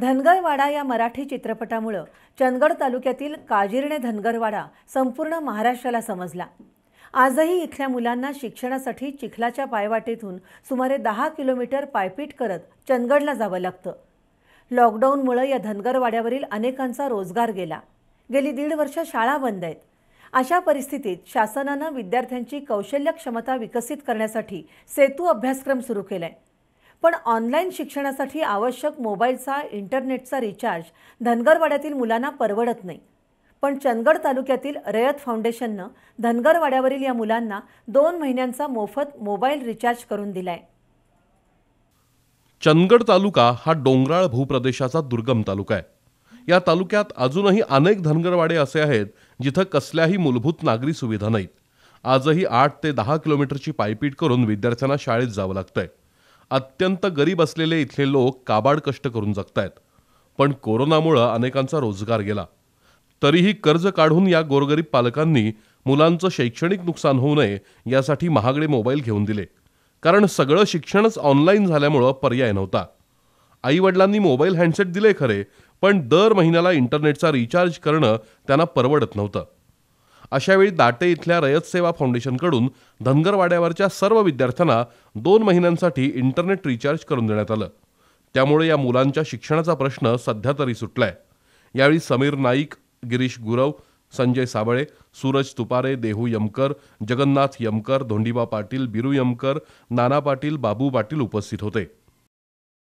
धनगरवाडा या मराठी चित्रपटामुळं चंदगड तालुक्यातील काजिर्णे धनगरवाडा संपूर्ण महाराष्ट्राला समजला आजही इथल्या मुलांना शिक्षणासाठी चिखलाच्या पायवाटेतून सुमारे दहा किलोमीटर पायपीट करत चंदगडला जावं लागतं लॉकडाऊनमुळं या धनगरवाड्यावरील अनेकांचा रोजगार गेला गेली दीड वर्ष शाळा बंद आहेत अशा परिस्थितीत शासनानं विद्यार्थ्यांची कौशल्य क्षमता विकसित करण्यासाठी सेतू अभ्यासक्रम सुरू केला आहे पण ऑनलाईन शिक्षणासाठी आवश्यक मोबाईलचा इंटरनेटचा रिचार्ज धनगरवाड्यातील मुलांना परवडत नाही पण चंदगड तालुक्यातील रयत फाउंडेशननं धनगरवाड्यावरील या मुलांना दोन महिन्यांचा मोफत मोबाईल रिचार्ज करून दिलाय चंदगड तालुका हा डोंगराळ भूप्रदेशाचा दुर्गम तालुका आहे या तालुक्यात अजूनही अनेक धनगरवाडे असे आहेत जिथं कसल्याही मूलभूत नागरी सुविधा नाहीत आजही आठ ते दहा किलोमीटरची पायपीट करून विद्यार्थ्यांना शाळेत जावं लागतंय अत्यंत गरीब असलेले इथले लोक काबाड कष्ट करून जगतायत पण कोरोनामुळं अनेकांचा रोजगार गेला तरीही कर्ज काढून या गोरगरीब पालकांनी मुलांचं शैक्षणिक नुकसान होऊ नये यासाठी महागडे मोबाईल घेऊन दिले कारण सगळं शिक्षणच ऑनलाईन झाल्यामुळं पर्याय नव्हता आईवडिलांनी मोबाईल हँडसेट दिले खरे पण दर महिन्याला इंटरनेटचा रिचार्ज करणं त्यांना परवडत नव्हतं अशावेळी दाटे इथल्या रयत सेवा फाउंडेशनकडून धनगरवाड्यावरच्या सर्व विद्यार्थ्यांना दोन महिन्यांसाठी इंटरनेट रिचार्ज करून देण्यात आलं त्यामुळे या मुलांच्या शिक्षणाचा प्रश्न सध्या तरी सुटलाय यावेळी समीर नाईक गिरीश गुरव संजय साबळे सूरज तुपारे देहू यमकर जगन्नाथ यमकर धोंडीबा पाटील बिरू यमकर नाना पाटील बाबू पाटील उपस्थित होते